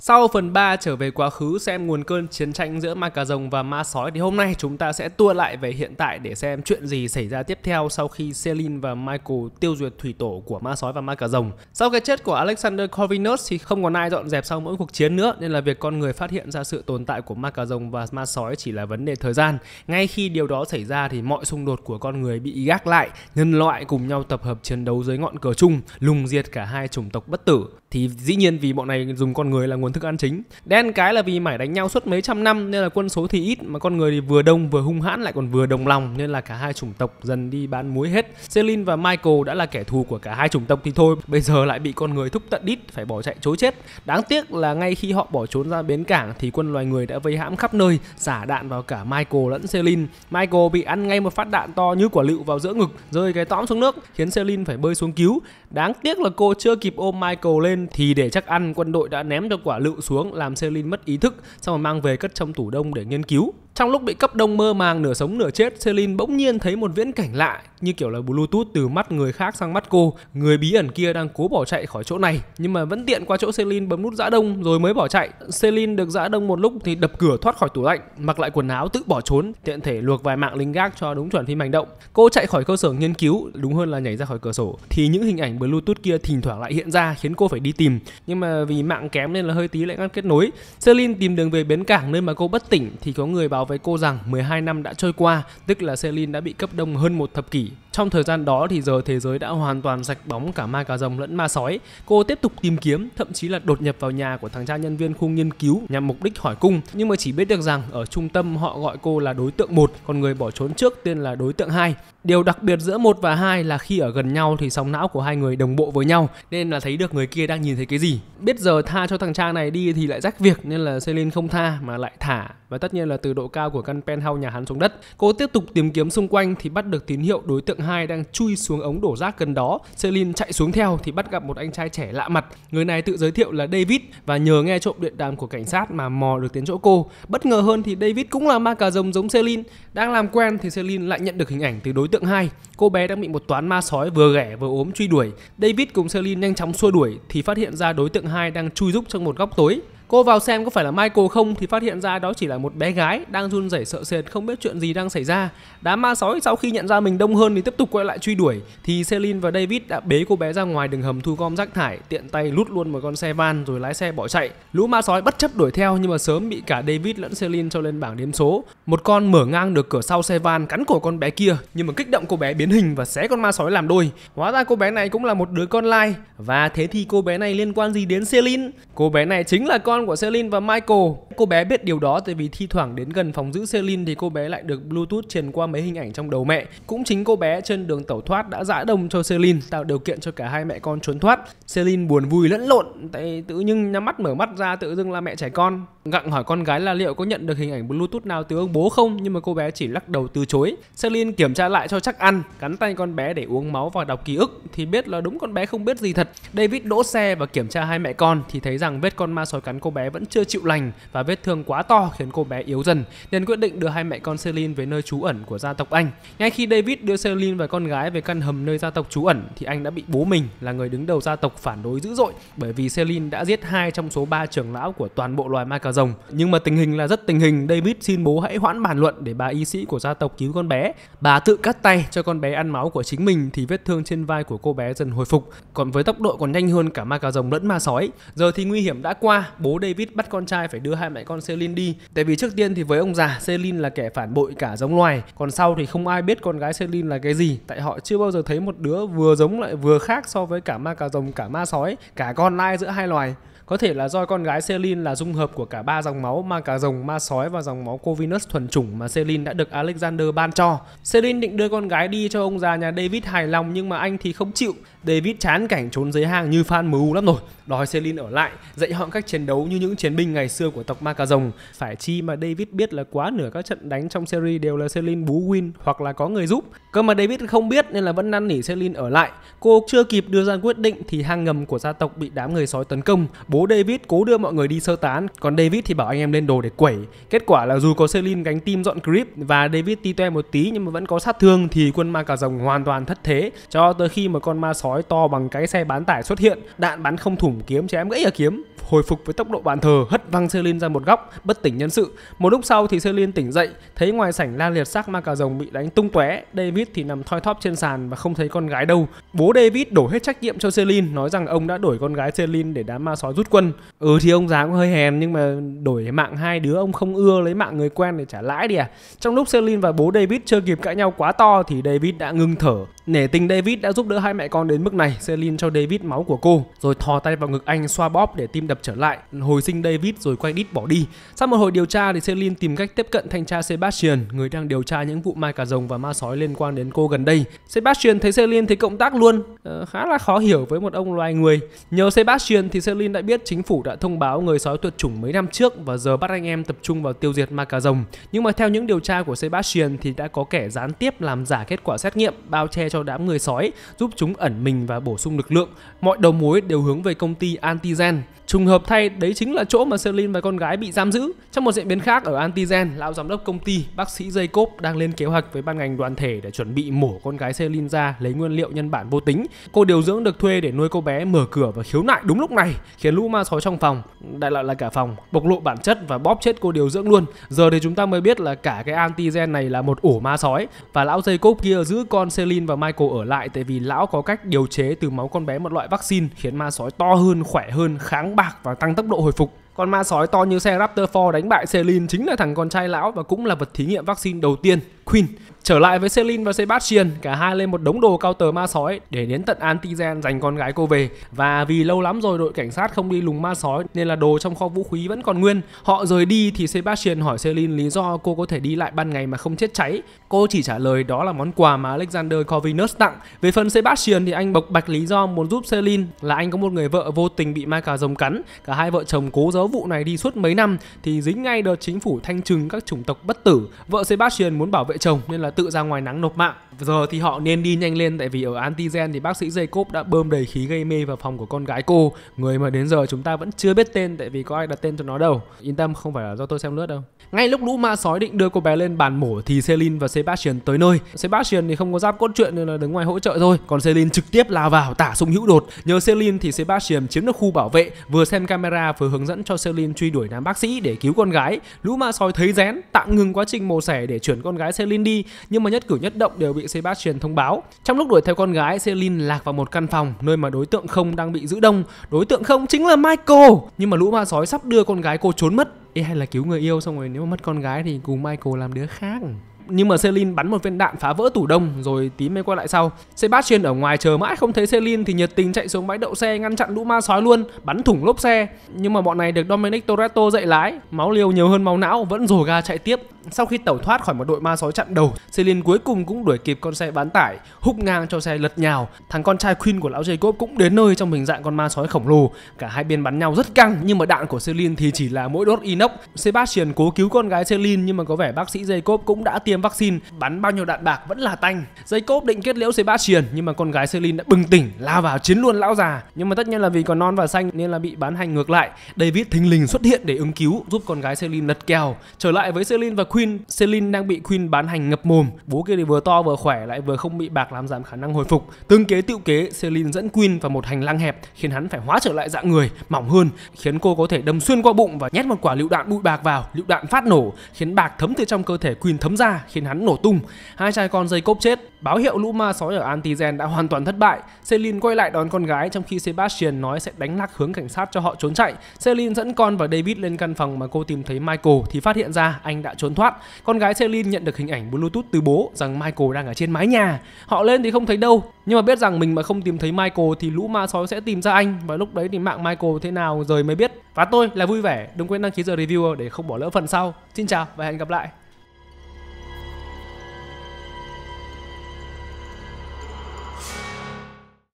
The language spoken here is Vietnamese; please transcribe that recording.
Sau phần 3 trở về quá khứ xem nguồn cơn chiến tranh giữa ma cà rồng và ma sói thì hôm nay chúng ta sẽ tua lại về hiện tại để xem chuyện gì xảy ra tiếp theo sau khi Celine và Michael tiêu diệt thủy tổ của ma sói và ma cà rồng. Sau cái chết của Alexander Corvinus thì không còn ai dọn dẹp sau mỗi cuộc chiến nữa nên là việc con người phát hiện ra sự tồn tại của ma cà rồng và ma sói chỉ là vấn đề thời gian. Ngay khi điều đó xảy ra thì mọi xung đột của con người bị gác lại, nhân loại cùng nhau tập hợp chiến đấu dưới ngọn cờ chung, lùng diệt cả hai chủng tộc bất tử thì dĩ nhiên vì bọn này dùng con người là nguồn thức ăn chính đen cái là vì mải đánh nhau suốt mấy trăm năm nên là quân số thì ít mà con người thì vừa đông vừa hung hãn lại còn vừa đồng lòng nên là cả hai chủng tộc dần đi bán muối hết Celine và Michael đã là kẻ thù của cả hai chủng tộc thì thôi bây giờ lại bị con người thúc tận đít phải bỏ chạy chối chết đáng tiếc là ngay khi họ bỏ trốn ra bến cảng thì quân loài người đã vây hãm khắp nơi xả đạn vào cả Michael lẫn Celine Michael bị ăn ngay một phát đạn to như quả lựu vào giữa ngực rơi cái tõm xuống nước khiến Celine phải bơi xuống cứu đáng tiếc là cô chưa kịp ôm Michael lên lên thì để chắc ăn quân đội đã ném cho quả lựu xuống làm Selin mất ý thức xong rồi mang về cất trong tủ đông để nghiên cứu trong lúc bị cấp đông mơ màng nửa sống nửa chết, Celine bỗng nhiên thấy một viễn cảnh lạ như kiểu là Bluetooth từ mắt người khác sang mắt cô. Người bí ẩn kia đang cố bỏ chạy khỏi chỗ này nhưng mà vẫn tiện qua chỗ Celine bấm nút giã đông rồi mới bỏ chạy. Celine được giã đông một lúc thì đập cửa thoát khỏi tủ lạnh, mặc lại quần áo tự bỏ trốn, tiện thể luộc vài mạng linh gác cho đúng chuẩn phim hành động. Cô chạy khỏi cơ sở nghiên cứu, đúng hơn là nhảy ra khỏi cửa sổ thì những hình ảnh Bluetooth kia thỉnh thoảng lại hiện ra khiến cô phải đi tìm. Nhưng mà vì mạng kém nên là hơi tí lại ngắt kết nối. Celine tìm đường về bến cảng nơi mà cô bất tỉnh thì có người bảo với cô rằng 12 năm đã trôi qua, tức là Celine đã bị cấp đông hơn một thập kỷ trong thời gian đó thì giờ thế giới đã hoàn toàn sạch bóng cả ma cà rồng lẫn ma sói. Cô tiếp tục tìm kiếm, thậm chí là đột nhập vào nhà của thằng cha nhân viên khu nghiên cứu nhằm mục đích hỏi cung, nhưng mà chỉ biết được rằng ở trung tâm họ gọi cô là đối tượng 1, còn người bỏ trốn trước tên là đối tượng 2. Điều đặc biệt giữa một và hai là khi ở gần nhau thì sóng não của hai người đồng bộ với nhau nên là thấy được người kia đang nhìn thấy cái gì. Biết giờ tha cho thằng cha này đi thì lại rách việc nên là Celine không tha mà lại thả và tất nhiên là từ độ cao của căn penthouse nhà hắn xuống đất. Cô tiếp tục tìm kiếm xung quanh thì bắt được tín hiệu đối tượng tượng 2 đang chui xuống ống đổ rác gần đó. Celine chạy xuống theo thì bắt gặp một anh trai trẻ lạ mặt. Người này tự giới thiệu là David và nhờ nghe trộm điện đàm của cảnh sát mà mò được đến chỗ cô. Bất ngờ hơn thì David cũng là ma cà rồng giống Celine. Đang làm quen thì Celine lại nhận được hình ảnh từ đối tượng hai. Cô bé đang bị một toán ma sói vừa ghẻ vừa ốm truy đuổi. David cùng Celine nhanh chóng xua đuổi thì phát hiện ra đối tượng hai đang chui rúc trong một góc tối. Cô vào xem có phải là Michael không thì phát hiện ra đó chỉ là một bé gái đang run rẩy sợ sệt không biết chuyện gì đang xảy ra. Đám ma sói sau khi nhận ra mình đông hơn thì tiếp tục quay lại truy đuổi thì Celine và David đã bế cô bé ra ngoài đường hầm thu gom rác thải, tiện tay lút luôn một con xe van rồi lái xe bỏ chạy. Lũ ma sói bất chấp đuổi theo nhưng mà sớm bị cả David lẫn Celine cho lên bảng điểm số. Một con mở ngang được cửa sau xe van cắn cổ con bé kia nhưng mà kích động cô bé biến hình và xé con ma sói làm đôi. Hóa ra cô bé này cũng là một đứa con lai. Và thế thì cô bé này liên quan gì đến Celine? Cô bé này chính là con con của Celine và Michael. Cô bé biết điều đó tại vì thi thoảng đến gần phòng giữ Celine thì cô bé lại được Bluetooth truyền qua mấy hình ảnh trong đầu mẹ. Cũng chính cô bé trên đường tẩu thoát đã dã đồng cho Celine, tạo điều kiện cho cả hai mẹ con trốn thoát. Celine buồn vui lẫn lộn, tại tự nhưng nhắm mắt mở mắt ra tự dưng là mẹ trẻ con. Gặng hỏi con gái là liệu có nhận được hình ảnh Bluetooth nào từ ông bố không, nhưng mà cô bé chỉ lắc đầu từ chối. Celine kiểm tra lại cho chắc ăn, cắn tay con bé để uống máu và đọc ký ức thì biết là đúng con bé không biết gì thật. David đỗ xe và kiểm tra hai mẹ con thì thấy rằng vết con ma sói cắn cô cô bé vẫn chưa chịu lành và vết thương quá to khiến cô bé yếu dần nên quyết định đưa hai mẹ con Celine về nơi trú ẩn của gia tộc anh. Ngay khi David đưa Celine và con gái về căn hầm nơi gia tộc trú ẩn thì anh đã bị bố mình là người đứng đầu gia tộc phản đối dữ dội bởi vì Celine đã giết hai trong số ba trưởng lão của toàn bộ loài ma cà rồng. Nhưng mà tình hình là rất tình hình, David xin bố hãy hoãn bàn luận để bà y sĩ của gia tộc cứu con bé. Bà tự cắt tay cho con bé ăn máu của chính mình thì vết thương trên vai của cô bé dần hồi phục, còn với tốc độ còn nhanh hơn cả ma cà rồng lẫn ma sói. Giờ thì nguy hiểm đã qua, bố David bắt con trai phải đưa hai mẹ con Celine đi. Tại vì trước tiên thì với ông già Celine là kẻ phản bội cả giống loài, còn sau thì không ai biết con gái Celine là cái gì, tại họ chưa bao giờ thấy một đứa vừa giống lại vừa khác so với cả ma cà rồng, cả ma sói, cả con lai giữa hai loài. Có thể là do con gái Celine là dung hợp của cả ba dòng máu mà cả dòng ma sói và dòng máu Covinus thuần chủng mà Celine đã được Alexander ban cho. Celine định đưa con gái đi cho ông già nhà David hài lòng nhưng mà anh thì không chịu. David chán cảnh trốn dưới hang như fan mù lắm rồi, đòi Celine ở lại, dạy họ cách chiến đấu như những chiến binh ngày xưa của tộc ma cà rồng. Phải chi mà David biết là quá nửa các trận đánh trong series đều là Celine bú win hoặc là có người giúp. Cơ mà David không biết nên là vẫn năn nỉ Celine ở lại. Cô chưa kịp đưa ra quyết định thì hang ngầm của gia tộc bị đám người sói tấn công. Bố bố David cố đưa mọi người đi sơ tán, còn David thì bảo anh em lên đồ để quẩy. Kết quả là dù có Celine gánh team dọn creep và David ti toe một tí nhưng mà vẫn có sát thương thì quân ma cà rồng hoàn toàn thất thế cho tới khi mà con ma sói to bằng cái xe bán tải xuất hiện, đạn bắn không thủng kiếm chém gãy ở kiếm, hồi phục với tốc độ bàn thờ hất văng Celine ra một góc, bất tỉnh nhân sự. Một lúc sau thì Celine tỉnh dậy, thấy ngoài sảnh la liệt xác ma cà rồng bị đánh tung tóe, David thì nằm thoi thóp trên sàn và không thấy con gái đâu. Bố David đổ hết trách nhiệm cho Celine nói rằng ông đã đổi con gái Celine để đám ma sói rút rút quân ừ thì ông già cũng hơi hèn nhưng mà đổi mạng hai đứa ông không ưa lấy mạng người quen để trả lãi đi à trong lúc Celine và bố David chưa kịp cãi nhau quá to thì David đã ngưng thở nể tình David đã giúp đỡ hai mẹ con đến mức này Celine cho David máu của cô rồi thò tay vào ngực anh xoa bóp để tim đập trở lại hồi sinh David rồi quay đít bỏ đi sau một hồi điều tra thì Celine tìm cách tiếp cận thanh tra Sebastian người đang điều tra những vụ mai cà rồng và ma sói liên quan đến cô gần đây Sebastian thấy Celine thấy cộng tác luôn ờ, khá là khó hiểu với một ông loài người nhờ Sebastian thì Celine đã biết biết chính phủ đã thông báo người sói tuyệt chủng mấy năm trước và giờ bắt anh em tập trung vào tiêu diệt ma cà rồng. Nhưng mà theo những điều tra của Sebastian thì đã có kẻ gián tiếp làm giả kết quả xét nghiệm bao che cho đám người sói, giúp chúng ẩn mình và bổ sung lực lượng. Mọi đầu mối đều hướng về công ty Antigen. Trùng hợp thay, đấy chính là chỗ mà Celine và con gái bị giam giữ. Trong một diễn biến khác ở Antigen, lão giám đốc công ty, bác sĩ Jacob đang lên kế hoạch với ban ngành đoàn thể để chuẩn bị mổ con gái Celine ra lấy nguyên liệu nhân bản vô tính. Cô điều dưỡng được thuê để nuôi cô bé mở cửa và khiếu nại đúng lúc này, khiến lũ ma sói trong phòng đại loại là cả phòng bộc lộ bản chất và bóp chết cô điều dưỡng luôn giờ thì chúng ta mới biết là cả cái anti gen này là một ổ ma sói và lão dây cốt kia giữ con Celine và Michael ở lại tại vì lão có cách điều chế từ máu con bé một loại vaccine khiến ma sói to hơn khỏe hơn kháng bạc và tăng tốc độ hồi phục con ma sói to như xe Raptor 4 đánh bại Celine chính là thằng con trai lão và cũng là vật thí nghiệm vaccine đầu tiên, Queen. Trở lại với Celine và Sebastian, cả hai lên một đống đồ cao tờ ma sói để đến tận Antigen giành con gái cô về. Và vì lâu lắm rồi đội cảnh sát không đi lùng ma sói nên là đồ trong kho vũ khí vẫn còn nguyên. Họ rời đi thì Sebastian hỏi Celine lý do cô có thể đi lại ban ngày mà không chết cháy. Cô chỉ trả lời đó là món quà mà Alexander Corvinus tặng. Về phần Sebastian thì anh bộc bạch lý do muốn giúp Celine là anh có một người vợ vô tình bị ma cà rồng cắn. Cả hai vợ chồng cố giấu vụ này đi suốt mấy năm thì dính ngay đợt chính phủ thanh trừng các chủng tộc bất tử. Vợ Sebastian muốn bảo vệ chồng nên là tự ra ngoài nắng nộp mạng. Giờ thì họ nên đi nhanh lên tại vì ở Antigen thì bác sĩ Jacob đã bơm đầy khí gây mê vào phòng của con gái cô, người mà đến giờ chúng ta vẫn chưa biết tên tại vì có ai đặt tên cho nó đâu. Yên tâm không phải là do tôi xem lướt đâu. Ngay lúc lũ ma sói định đưa cô bé lên bàn mổ thì Celine và Sebastian tới nơi. Sebastian thì không có giáp cốt truyện nên là đứng ngoài hỗ trợ thôi, còn Celine trực tiếp lao vào tả sung hữu đột. Nhờ Celine thì Sebastian chiếm được khu bảo vệ, vừa xem camera vừa hướng dẫn cho Selim truy đuổi nam bác sĩ để cứu con gái, lũ ma sói thấy rén, tạm ngừng quá trình mổ xẻ để chuyển con gái Celine đi, nhưng mà nhất cử nhất động đều bị Sebastian thông báo. Trong lúc đuổi theo con gái, Celine lạc vào một căn phòng nơi mà đối tượng không đang bị giữ đông. Đối tượng không chính là Michael, nhưng mà lũ ma sói sắp đưa con gái cô trốn mất. Ê, hay là cứu người yêu xong rồi nếu mà mất con gái thì cùng Michael làm đứa khác nhưng mà Celine bắn một viên đạn phá vỡ tủ đông rồi tí mới quay lại sau. Sebastian ở ngoài chờ mãi không thấy Celine thì nhiệt tình chạy xuống bãi đậu xe ngăn chặn lũ ma sói luôn, bắn thủng lốp xe. Nhưng mà bọn này được Dominic Toretto dạy lái, máu liều nhiều hơn máu não vẫn rồ ga chạy tiếp. Sau khi tẩu thoát khỏi một đội ma sói chặn đầu, Celine cuối cùng cũng đuổi kịp con xe bán tải, húc ngang cho xe lật nhào. Thằng con trai Queen của lão Jacob cũng đến nơi trong hình dạng con ma sói khổng lồ. Cả hai bên bắn nhau rất căng nhưng mà đạn của Celine thì chỉ là mỗi đốt inox. Sebastian cố cứu con gái Celine nhưng mà có vẻ bác sĩ Jacob cũng đã tiêm tiêm vaccine bắn bao nhiêu đạn bạc vẫn là tanh giấy cốp định kết liễu Sebastian nhưng mà con gái Celine đã bừng tỉnh lao vào chiến luôn lão già nhưng mà tất nhiên là vì còn non và xanh nên là bị bán hành ngược lại David thình lình xuất hiện để ứng cứu giúp con gái Celine lật kèo trở lại với Celine và Queen Celine đang bị Queen bán hành ngập mồm bố kia thì vừa to vừa khỏe lại vừa không bị bạc làm giảm khả năng hồi phục tương kế tiệu kế Celine dẫn Queen vào một hành lang hẹp khiến hắn phải hóa trở lại dạng người mỏng hơn khiến cô có thể đâm xuyên qua bụng và nhét một quả lựu đạn bụi bạc vào lựu đạn phát nổ khiến bạc thấm từ trong cơ thể Queen thấm ra khiến hắn nổ tung. Hai trai con dây cốp chết. Báo hiệu lũ ma sói ở Antigen đã hoàn toàn thất bại. Celine quay lại đón con gái trong khi Sebastian nói sẽ đánh lạc hướng cảnh sát cho họ trốn chạy. Celine dẫn con và David lên căn phòng mà cô tìm thấy Michael thì phát hiện ra anh đã trốn thoát. Con gái Celine nhận được hình ảnh Bluetooth từ bố rằng Michael đang ở trên mái nhà. Họ lên thì không thấy đâu, nhưng mà biết rằng mình mà không tìm thấy Michael thì lũ ma sói sẽ tìm ra anh và lúc đấy thì mạng Michael thế nào rồi mới biết. Và tôi là vui vẻ, đừng quên đăng ký giờ review để không bỏ lỡ phần sau. Xin chào và hẹn gặp lại.